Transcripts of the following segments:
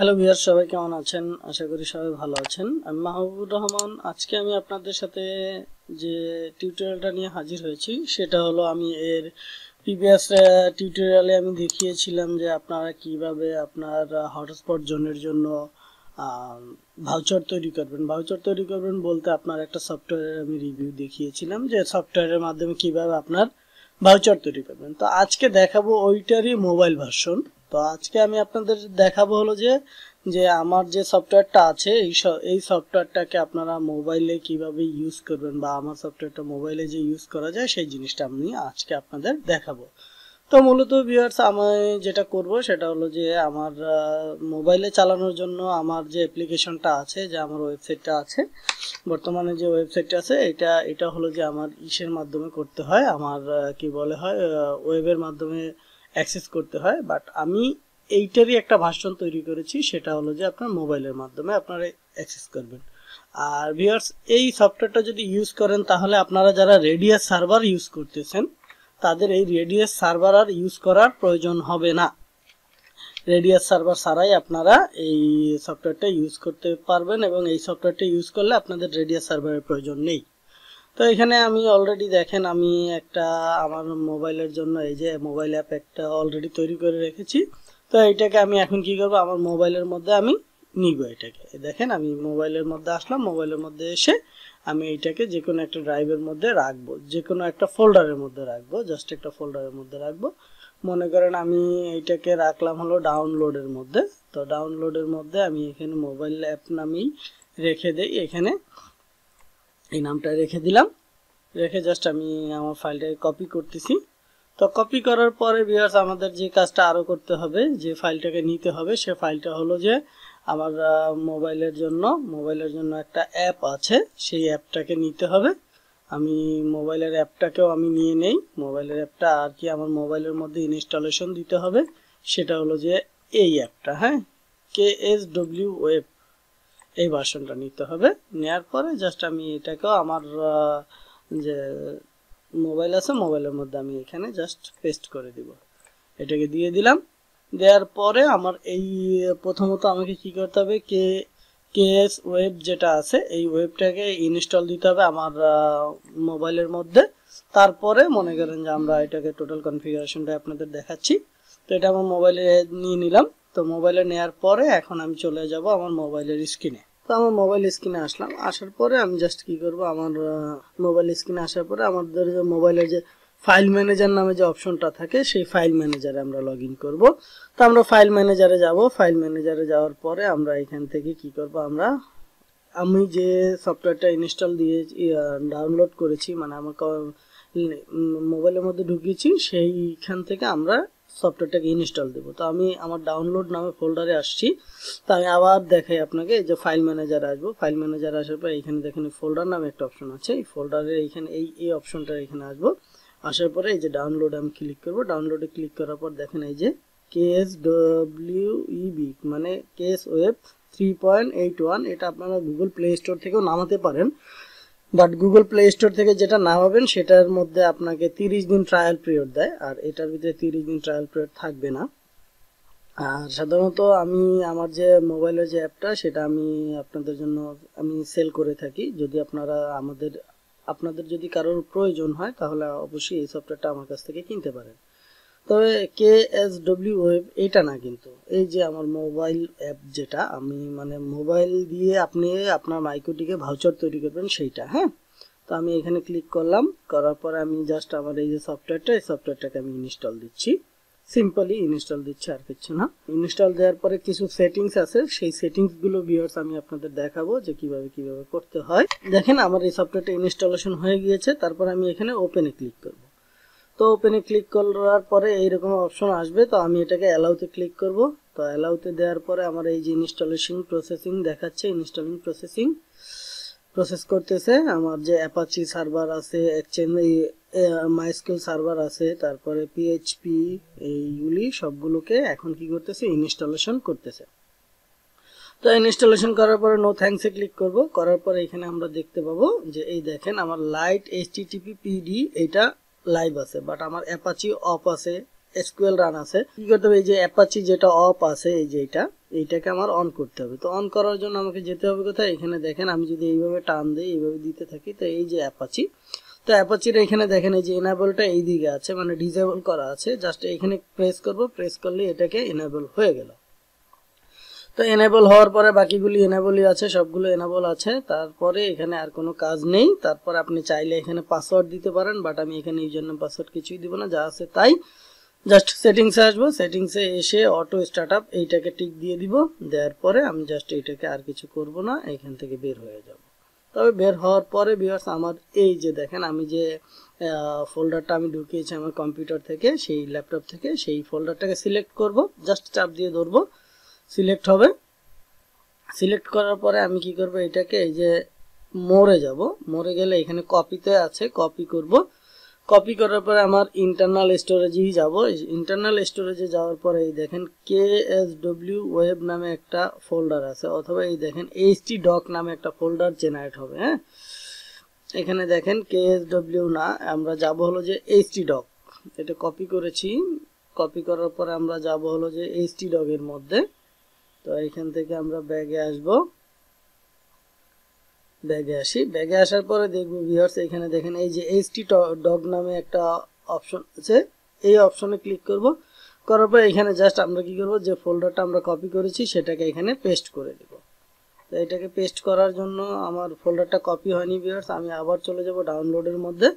hello ভিয়ার সবাই কেমন আছেন আশা করি সবাই ভালো আছেন আমি মাহবুবুর রহমান আজকে আমি আপনাদের সাথে যে টিউটোরিয়ালটা নিয়ে হাজির হয়েছি সেটা হলো আমি এর প্রিভিয়াস টিউটোরিয়ালে আমি দেখিয়েছিলাম যে আপনারা কিভাবে আপনার হটস্পট জোনের জন্য ভাউচার তৈরি করবেন ভাউচার তৈরি করবেন বলতে আপনার একটা সফটওয়্যারের আমি রিভিউ দেখিয়েছিলাম যে সফটওয়্যারের মাধ্যমে কিভাবে আপনার ভাউচার তৈরি করবেন তো আজকে দেখাবো ওইটারই মোবাইল ভার্সন তো আজকে আমি আপনাদের দেখাবো হলো যে যে আমার যে সফটওয়্যারটা আছে এই এই সফটওয়্যারটাকে আপনারা মোবাইলে কিভাবে ইউজ করবেন বা আমার সফটওয়্যারটা মোবাইলে যে ইউজ করা যায় সেই জিনিসটা আমি আজকে আপনাদের দেখাবো তো মূলত ভিউয়ার্স আমি যেটা করব সেটা হলো যে আমার মোবাইলে চালানোর জন্য আমার যে অ্যাপ্লিকেশনটা আছে যে আমার ওয়েবসাইটটা আছে বর্তমানে যে ওয়েবসাইটটা আছে এটা এটা হলো যে আমার ইসের মাধ্যমে করতে হয় আমার কি বলে হয় ওয়েবের মাধ্যমে অ্যাক্সেস করতে হয় বাট আমি এইটারই একটা ভার্সন তৈরি করেছি সেটা হলো যে আপনার মোবাইলের মাধ্যমে আপনারা অ্যাক্সেস করবেন আর ভিওর্স এই সফটওয়্যারটা যদি ইউজ করেন তাহলে আপনারা যারা রেডিয়াস সার্ভার ইউজ করতেছেন তাদের এই রেডিয়াস সার্ভার আর ইউজ করার প্রয়োজন হবে না রেডিয়াস সার্ভার ছাড়াই আপনারা এই সফটওয়্যারটা ইউজ করতে পারবেন এবং এই সফটওয়্যারটা ইউজ করলে আপনাদের রেডিয়াস সার্ভারের প্রয়োজন নেই তো এখানে আমি অলরেডি দেখেন আমি একটা আমার মোবাইলের জন্য এই যে মোবাইল অ্যাপ একটা অলরেডি তৈরি করে রেখেছি তো এইটাকে আমি এখন কি করব আমার মোবাইলের মধ্যে আমি নিব এটাকে দেখেন আমি মোবাইলের মধ্যে আসলাম মোবাইলের মধ্যে এসে আমি এইটাকে যে কোনো একটা ড্রাইভের মধ্যে রাখবো যে কোনো একটা ফোল্ডারের মধ্যে রাখবো জাস্ট একটা ফোল্ডারের মধ্যে রাখবো মনে করেন আমি এইটাকে রাখলাম হলো ডাউনলোডের মধ্যে তো ডাউনলোডের মধ্যে আমি এখানে মোবাইল অ্যাপ নামেই রেখে দেই এখানে এই নামটা রেখে দিলাম রেখে জাস্ট আমি আমার ফাইলটাকে কপি করতেছি তো কপি করার পরে বিহার্স আমাদের যে কাজটা আরও করতে হবে যে ফাইলটাকে নিতে হবে সে ফাইলটা হলো যে আমার মোবাইলের জন্য মোবাইলের জন্য একটা অ্যাপ আছে সেই অ্যাপটাকে নিতে হবে আমি মোবাইলের অ্যাপটাকেও আমি নিয়ে নেই মোবাইলের অ্যাপটা আর কি আমার মোবাইলের মধ্যে ইনস্টলেশন দিতে হবে সেটা হলো যে এই অ্যাপটা হ্যাঁ কে এস ডব্লিউ ওয়েব এই ভার্সনটা নিতে হবে নেওয়ার পরে জাস্ট আমি এটাকেও আমার যে মোবাইল আছে মোবাইলের মধ্যে আমি এখানে জাস্ট পেস্ট করে দিব এটাকে দিয়ে দিলাম দেওয়ার পরে আমার এই প্রথমত আমাকে কি করতে হবে কে কেএস ওয়েব যেটা আছে এই ওয়েবটাকে ইনস্টল দিতে হবে আমার মোবাইলের মধ্যে তারপরে মনে করেন যে আমরা এটাকে টোটাল কনফিগারেশনটা আপনাদের দেখাচ্ছি তো এটা আমার মোবাইলে নিয়ে নিলাম তো মোবাইলে নেয়ার পরে এখন আমি চলে যাব আমার মোবাইলের স্ক্রিনে তো আমার মোবাইল স্ক্রিনে আসলাম আসার পরে আমি জাস্ট কি করব আমার মোবাইল স্ক্রিনে আসার পরে আমাদের যে মোবাইলের যে ফাইল ম্যানেজার নামে যে অপশনটা থাকে সেই ফাইল ম্যানেজারে আমরা লগ ইন করবো তো আমরা ফাইল ম্যানেজারে যাব ফাইল ম্যানেজারে যাওয়ার পরে আমরা এখান থেকে কি করব আমরা আমি যে সফটওয়্যারটা ইনস্টল দিয়ে ডাউনলোড করেছি মানে আমার মোবাইলের মধ্যে ঢুকিয়েছি সেইখান থেকে আমরা সফটওয়্যারটাকে ইনস্টল দেবো তো আমি আমার ডাউনলোড নামে ফোল্ডারে আসছি তো আমি আবার দেখাই আপনাকে যে ফাইল ম্যানেজার আসবো ফাইল ম্যানেজার আসার পর এইখানে দেখেন ফোল্ডার নামে একটা অপশন আছে এই ফোল্ডারে এইখানে এই এই অপশনটা এখানে আসবো আসার পরে এই যে ডাউনলোড আমি ক্লিক করবো ডাউনলোডে ক্লিক করার পর দেখেন এই যে কেএস ডব্লিউ ইবি মানে KS web three point eight one এটা আপনারা গুগল প্লে স্টোর থেকেও নামাতে পারেন বাট গুগল প্লে স্টোর থেকে যেটা না পাবেন সেটার মধ্যে আপনাকে তিরিশ দিন ট্রায়াল পিরিয়ড দেয় আর এটার ভিতরে তিরিশ দিন ট্রায়াল পিরিয়ড থাকবে না আর সাধারণত আমি আমার যে মোবাইলের যে অ্যাপটা সেটা আমি আপনাদের জন্য আমি সেল করে থাকি যদি আপনারা আমাদের আপনাদের যদি কারোর প্রয়োজন হয় তাহলে অবশ্যই এই সফটওয়্যারটা আমার কাছ থেকে কিনতে পারেন তবে কে এস ডব্লিউ ওয়েব এটা না কিন্তু এই যে আমার মোবাইল অ্যাপ যেটা আমি মানে মোবাইল দিয়ে আপনি আপনার মাইক্রোটিকে ভাউচার তৈরি করবেন সেইটা হ্যাঁ তো আমি এখানে ক্লিক করলাম করার পর আমি জাস্ট আমার এই যে সফটওয়্যারটা এই সফটওয়্যারটাকে আমি ইনস্টল দিচ্ছি সিম্পলি ইনস্টল দিচ্ছি আর কিছু না ইনস্টল দেওয়ার পরে কিছু সেটিংস আছে সেই সেটিংসগুলো ভিউয়ার্স আমি আপনাদের দেখাবো যে কিভাবে কিভাবে করতে হয় দেখেন আমার এই সফটওয়্যারটা ইনস্টলেশন হয়ে গিয়েছে তারপর আমি এখানে ওপেনে ক্লিক করব তো ওপেনে ক্লিক করার পরে এইরকম অপশন আসবে তো আমি এটাকে অ্যালাউতে ক্লিক করব তো অ্যালাউতে দেওয়ার পরে আমার এই যে ইনস্টলেশন প্রসেসিং দেখাচ্ছে ইনস্টলিং প্রসেসিং প্রসেস করতেছে আমার যে অ্যাপাচি সার্ভার আছে এক্সচেঞ্জ মাইস্কেল সার্ভার আছে তারপরে পিএইচপি এইগুলি সবগুলোকে এখন কি করতেছে ইনস্টলেশন করতেছে তো ইনস্টলেশন করার পরে নো থ্যাংকসে ক্লিক করব করার পরে এখানে আমরা দেখতে পাবো যে এই দেখেন আমার লাইট এইচটিটিপি পিডি এটা লাইভ আছে বাট আমার অ্যাপাচি অফ আছে এসকুয়েল রান আছে কি করতে হবে এই যে অ্যাপাচি যেটা অফ আছে এই যে এটা এইটাকে আমার অন করতে হবে তো অন করার জন্য আমাকে যেতে হবে কোথায় এখানে দেখেন আমি যদি এইভাবে টান দিই এইভাবে দিতে থাকি তো এই যে অ্যাপাচি তো অ্যাপাচির এখানে দেখেন এই যে এনাবেলটা এই দিকে আছে মানে ডিজেবল করা আছে জাস্ট এখানে প্রেস করব প্রেস করলে এটাকে এনাবেল হয়ে গেল তো এনেবল হওয়ার পরে বাকিগুলি এনেবলই আছে সবগুলো এনেবল আছে তারপরে এখানে আর কোনো কাজ নেই তারপর আপনি চাইলে এখানে পাসওয়ার্ড দিতে পারেন বাট আমি এখানে এই জন্য পাসওয়ার্ড কিছুই দিব না যা আছে তাই জাস্ট সেটিংসে আসবো সেটিংসে এসে অটো স্টার্ট আপ এইটাকে টিক দিয়ে দিব দেওয়ার পরে আমি জাস্ট এইটাকে আর কিছু করব না এখান থেকে বের হয়ে যাব তবে বের হওয়ার পরে বিহার্স আমার এই যে দেখেন আমি যে ফোল্ডারটা আমি ঢুকিয়েছি আমার কম্পিউটার থেকে সেই ল্যাপটপ থেকে সেই ফোল্ডারটাকে সিলেক্ট করব জাস্ট চাপ দিয়ে ধরবো সিলেক্ট হবে সিলেক্ট করার পরে আমি কি করব এটাকে এই যে মরে যাব মরে গেলে এখানে কপিতে আছে কপি করব কপি করার পরে আমার ইন্টারনাল স্টোরেজেই যাব ইন্টারনাল স্টোরেজে যাওয়ার পরে এই দেখেন কে এস ডব্লিউ ওয়েব নামে একটা ফোল্ডার আছে অথবা এই দেখেন এইচ টি ডক নামে একটা ফোল্ডার জেনারেট হবে হ্যাঁ এখানে দেখেন কে এস ডব্লিউ না আমরা যাব হলো যে এইচ টি ডক এটা কপি করেছি কপি করার পরে আমরা যাব হলো যে এইচ টি ডগের মধ্যে তো এখান থেকে আমরা ব্যাগে আসব ব্যাগে আসি ব্যাগে আসার পরে দেখবো ভিহার্স এখানে দেখেন এই যে এইচটি ডগ নামে একটা অপশন আছে এই অপশনে ক্লিক করব করার পর এখানে জাস্ট আমরা কি করব যে ফোল্ডারটা আমরা কপি করেছি সেটাকে এখানে পেস্ট করে দেব তো এটাকে পেস্ট করার জন্য আমার ফোল্ডারটা কপি হয়নি ভিহার্স আমি আবার চলে যাব ডাউনলোডের মধ্যে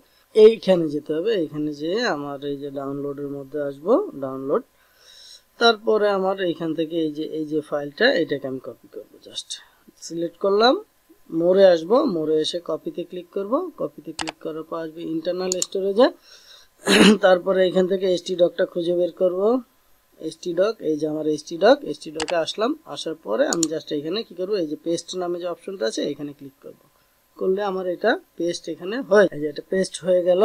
এইখানে যেতে হবে এইখানে যেয়ে আমার এই যে ডাউনলোডের মধ্যে আসব ডাউনলোড তারপরে আমার এইখান থেকে এই যে এই যে ফাইলটা এটাকে আমি কপি করব জাস্ট সিলেক্ট করলাম মোড়ে আসব মোড়ে এসে কপিতে ক্লিক করব কপিতে ক্লিক করার পর আসবে ইন্টারনাল স্টোরেজে তারপরে এখান থেকে এসটি ডকটা খুঁজে বের করব এসটি ডক এই যে আমার এসটি ডক এসটি ডকে আসলাম আসার পরে আমি জাস্ট এখানে কি করব এই যে পেস্ট নামে যে অপশনটা আছে এখানে ক্লিক করব করলে আমার এটা পেস্ট এখানে হয় এই যে এটা পেস্ট হয়ে গেল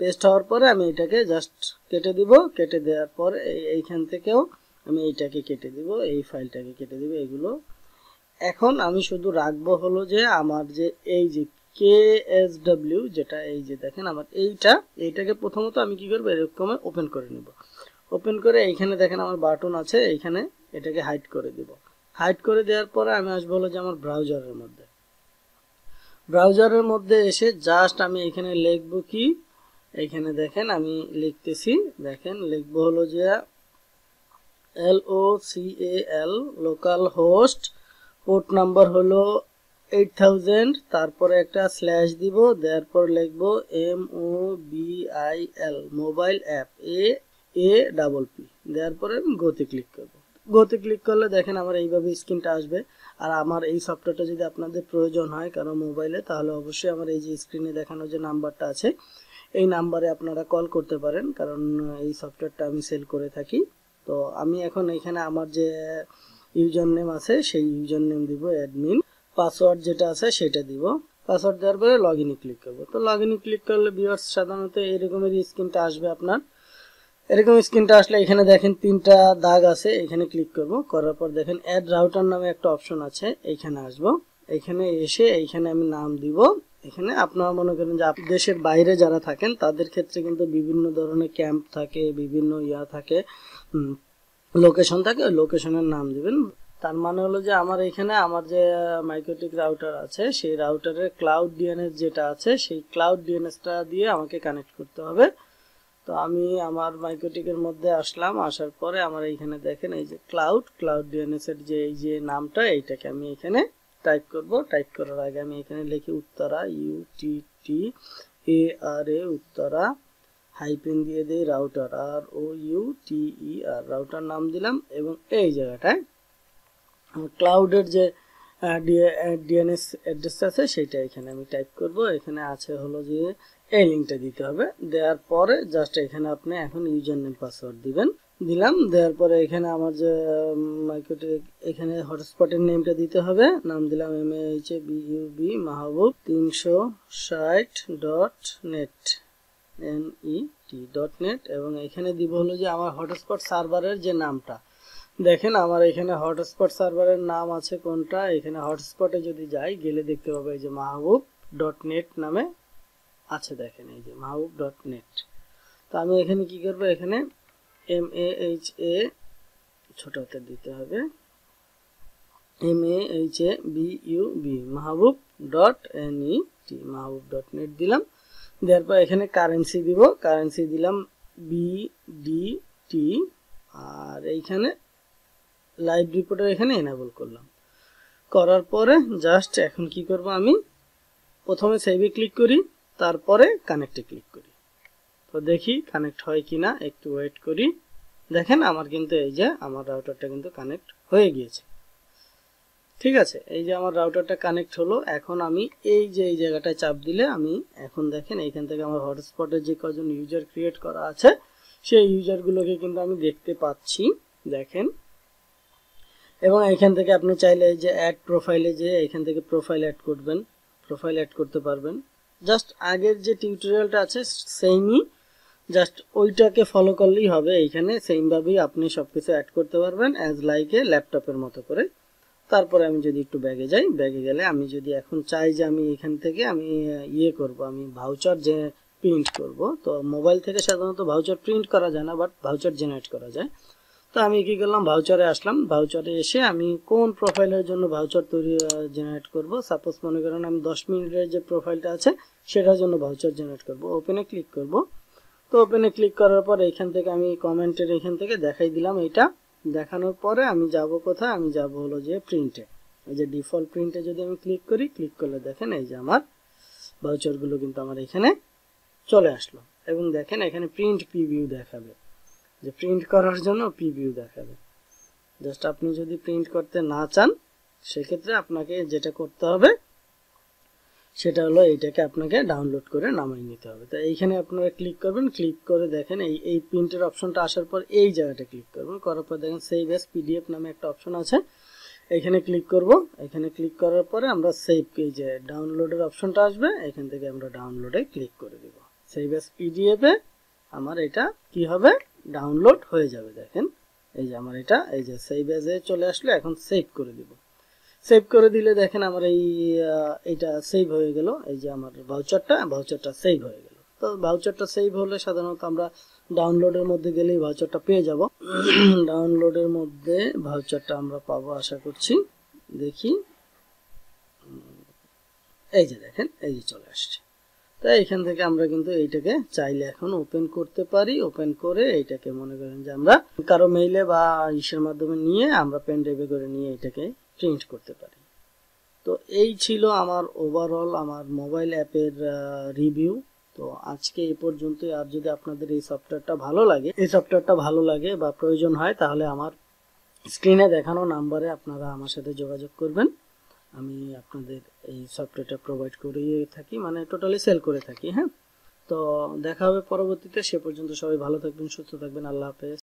পেস্ট হওয়ার পরে আমি এটাকে জাস্ট কেটে দিব কেটে দেওয়ার পর এইখান থেকেও আমি এইটাকে কেটে দিব এই ফাইলটাকে কেটে দিব এগুলো এখন আমি শুধু রাখবো হলো যে আমার যে এই যে কে এস ডাব্লিউ যেটা এই যে দেখেন আমার এইটা এইটাকে প্রথমত আমি কি করবো এরকম ওপেন করে নিব ওপেন করে এইখানে দেখেন আমার বাটন আছে এইখানে এটাকে হাইড করে দিব হাইড করে দেওয়ার পরে আমি আসবো হলো যে আমার ব্রাউজারের মধ্যে ব্রাউজারের মধ্যে এসে জাস্ট আমি এখানে লিখব কি এখানে দেখেন আমি লিখতেছি দেখেন লিখব হলো যে L O C A L local host port number হলো এইট থাউজেন্ড তারপরে একটা স্ল্যাশ দিব দেওয়ার পর লিখব M O B I L mobile app A A double P দেওয়ার পরে গতি ক্লিক করব গতি ক্লিক করলে দেখেন আমার এইভাবে স্ক্রিনটা আসবে আর আমার এই সফটওয়্যারটা যদি আপনাদের প্রয়োজন হয় কারণ মোবাইলে তাহলে অবশ্যই আমার এই যে স্ক্রিনে দেখানো যে নাম্বারটা আছে এই নাম্বারে আপনারা কল করতে পারেন কারণ এই সফটওয়্যারটা আমি সেল করে থাকি তো আমি এখন এখানে আমার যে ইউজার নেম আছে সেই ইউজার নেম দিব অ্যাডমিন পাসওয়ার্ড যেটা আছে সেটা দিব পাসওয়ার্ড দেওয়ার পরে লগ ইনে ক্লিক করবো তো লগ ইনে ক্লিক করলে ভিউয়ার্স সাধারণত এরকমের স্ক্রিনটা আসবে আপনার এরকম স্ক্রিনটা আসলে এখানে দেখেন তিনটা দাগ আছে এখানে ক্লিক করব করার পর দেখেন অ্যাড রাউটার নামে একটা অপশন আছে এইখানে আসব এখানে এসে এইখানে আমি নাম দিব এখানে আপনারা মনে করেন যে দেশের বাইরে যারা থাকেন তাদের ক্ষেত্রে কিন্তু বিভিন্ন ধরনের ক্যাম্প থাকে বিভিন্ন ইয়া থাকে লোকেশন থাকে ওই লোকেশনের নাম দেবেন তার মানে হলো যে আমার এখানে আমার যে মাইক্রোটিক রাউটার আছে সেই রাউটারের ক্লাউড ডিএনএস যেটা আছে সেই ক্লাউড ডিএনএসটা দিয়ে আমাকে কানেক্ট করতে হবে তো আমি আমার মাইক্রোটিকের মধ্যে আসলাম আসার পরে আমার এইখানে দেখেন এই যে ক্লাউড ক্লাউড ডিএনএস এর যে এই যে নামটা এইটাকে আমি এখানে টাইপ করব টাইপ করার আগে আমি এখানে লিখি Uttara U T T A R A Uttara hyphen দিয়ে দিই router R O U T E R router নাম দিলাম এবং এই জায়গাটায় ক্লাউডের যে ডিএনএস অ্যাড্রেসটা আছে সেটা এখানে আমি টাইপ করব এখানে আছে হলো যে এই লিঙ্কটা দিতে হবে দেওয়ার পরে জাস্ট এখানে আপনি এখন ইউজার নেম পাসওয়ার্ড দিবেন দিলাম দেওয়ার পরে এখানে আমার যে মাইক্রোটেক এখানে হটস্পটের নেমটা দিতে হবে নাম দিলাম M H A B U B Mahbub তিনশো ষাট dot net N E T dot net এবং এখানে দিব হলো যে আমার হটস্পট সার্ভারের যে নামটা দেখেন আমার এখানে হটস্পট সার্ভারের নাম আছে কোনটা এখানে হটস্পটে যদি যাই গেলে দেখতে পাবে যে মাহবুব ডট নেট নামে আছে দেখেন এই যে মাহবুব ডট নেট তো আমি এখানে কি করব এখানে এম এ এইচ এ ছোট দিতে হবে M A H A B U B Mahbub dot N E T Mahbub dot net দিলাম দেওয়ার পর এখানে কারেন্সি দিব কারেন্সি দিলাম বি ডি টি আর এইখানে লাইভ রিপোর্টার এখানে এনাবল করলাম করার পরে জাস্ট এখন কি করব আমি প্রথমে সেভে ক্লিক করি তারপরে কানেক্টে ক্লিক করি তো দেখি কানেক্ট হয় কি না একটু ওয়েট করি দেখেন আমার কিন্তু এই যে আমার রাউটারটা কিন্তু কানেক্ট হয়ে গিয়েছে ঠিক আছে এই যে আমার রাউটারটা কানেক্ট হলো এখন আমি এই যে এই জায়গাটায় চাপ দিলে আমি এখন দেখেন এইখান থেকে আমার হটস্পটে যে কজন ইউজার ক্রিয়েট করা আছে সেই ইউজারগুলোকে কিন্তু আমি দেখতে পাচ্ছি দেখেন এবং এখান থেকে আপনি চাইলে যে অ্যাড প্রোফাইলে যে এখান থেকে প্রোফাইল অ্যাড করবেন প্রোফাইল অ্যাড করতে পারবেন জাস্ট আগের যে টিউটোরিয়ালটা আছে সেইমই জাস্ট ওইটাকে ফলো করলেই হবে এইখানে সেইমভাবেই আপনি সব কিছু অ্যাড করতে পারবেন অ্যাজ লাইকে ল্যাপটপের মতো করে তারপরে আমি যদি একটু ব্যাগে যাই ব্যাগে গেলে আমি যদি এখন চাই যে আমি এখান থেকে আমি ইয়ে করব আমি ভাউচার যে প্রিন্ট করব তো মোবাইল থেকে সাধারণত ভাউচার প্রিন্ট করা যায় না বাট ভাউচার জেনারেট করা যায় তো আমি কি করলাম ভাউচারে আসলাম ভাউচারে এসে আমি কোন প্রোফাইলের জন্য ভাউচার তৈরি জেনারেট করব সাপোজ মনে করেন আমি দশ মিনিটের যে প্রোফাইলটা আছে সেটার জন্য ভাউচার জেনারেট করব ওপেনে ক্লিক করব তো ওপেনে ক্লিক করার পর এখান থেকে আমি কমেন্টের এখান থেকে দেখাই দিলাম এটা দেখানোর পরে আমি যাব কোথায় আমি যাব হলো যে প্রিন্টে এই যে ডিফল্ট প্রিন্টে যদি আমি ক্লিক করি ক্লিক করলে দেখেন এই যে আমার ভাউচারগুলো কিন্তু আমার এখানে চলে আসলো এবং দেখেন এখানে প্রিন্ট প্রিভিউ দেখাবে যে প্রিন্ট করার জন্য প্রিভিউ দেখাবে জাস্ট আপনি যদি প্রিন্ট করতে না চান সেক্ষেত্রে আপনাকে যেটা করতে হবে সেটা হলো এইটাকে আপনাকে ডাউনলোড করে নামাই নিতে হবে তো এইখানে আপনারা ক্লিক করবেন ক্লিক করে দেখেন এই এই প্রিন্টের অপশনটা আসার পর এই জায়গাটা ক্লিক করবেন করার পর দেখেন সেভ এস পিডিএফ নামে একটা অপশন আছে এখানে ক্লিক করব এখানে ক্লিক করার পরে আমরা সেভ এই যে ডাউনলোডের অপশনটা আসবে এখান থেকে আমরা ডাউনলোডে ক্লিক করে দেব সেভ এস পিডিএফে আমার এটা কি হবে ডাউনলোড হয়ে যাবে দেখেন এই যে আমার এটা এই যে সেভ এজে চলে আসলে এখন সেভ করে দিব সেভ করে দিলে দেখেন আমার এই এটা সেভ হয়ে গেল এই যে আমার ভাউচারটা ভাউচারটা সেভ হয়ে গেল তো ভাউচারটা সেভ হলে সাধারণত আমরা ডাউনলোডের মধ্যে গেলেই ভাউচারটা পেয়ে যাব ডাউনলোডের মধ্যে ভাউচারটা আমরা পাবো আশা করছি দেখি এই যে দেখেন এই যে চলে আসছে তাই এখান থেকে আমরা কিন্তু এইটাকে চাইলে এখন ওপেন করতে পারি ওপেন করে এইটাকে মনে করেন যে আমরা কারো মেইলে বা ইসের মাধ্যমে নিয়ে আমরা পেন ড্রাইভে করে নিয়ে এটাকে প্রিন্ট করতে পারি তো এই ছিল আমার ওভারঅল আমার মোবাইল অ্যাপের রিভিউ তো আজকে এই পর্যন্ত আর যদি আপনাদের এই সফটওয়্যারটা ভালো লাগে এই সফটওয়্যারটা ভালো লাগে বা প্রয়োজন হয় তাহলে আমার স্ক্রিনে দেখানো নাম্বারে আপনারা আমার সাথে যোগাযোগ করবেন আমি আপনাদের এই সফটওয়্যারটা প্রোভাইড করে থাকি মানে টোটালি সেল করে থাকি হ্যাঁ তো দেখা হবে পরবর্তীতে সে পর্যন্ত সবাই ভালো থাকবেন সুস্থ থাকবেন আল্লাহ হাফেজ